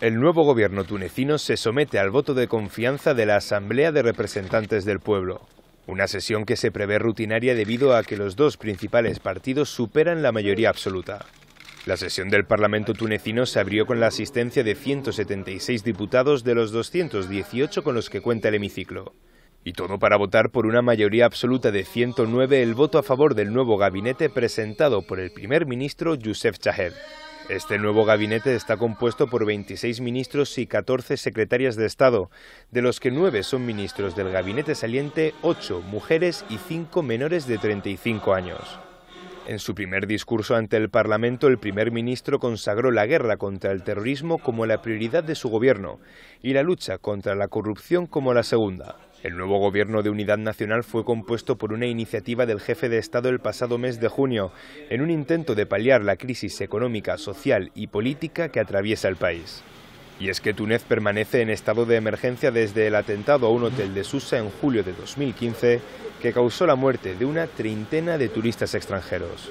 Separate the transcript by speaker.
Speaker 1: El nuevo gobierno tunecino se somete al voto de confianza de la Asamblea de Representantes del Pueblo, una sesión que se prevé rutinaria debido a que los dos principales partidos superan la mayoría absoluta. La sesión del Parlamento tunecino se abrió con la asistencia de 176 diputados de los 218 con los que cuenta el hemiciclo. Y todo para votar por una mayoría absoluta de 109 el voto a favor del nuevo gabinete presentado por el primer ministro Youssef Chahed. Este nuevo gabinete está compuesto por 26 ministros y 14 secretarias de Estado, de los que 9 son ministros del gabinete saliente, 8 mujeres y 5 menores de 35 años. En su primer discurso ante el Parlamento, el primer ministro consagró la guerra contra el terrorismo como la prioridad de su gobierno y la lucha contra la corrupción como la segunda. El nuevo gobierno de unidad nacional fue compuesto por una iniciativa del jefe de Estado el pasado mes de junio, en un intento de paliar la crisis económica, social y política que atraviesa el país. Y es que Túnez permanece en estado de emergencia desde el atentado a un hotel de Susa en julio de 2015, que causó la muerte de una treintena de turistas extranjeros.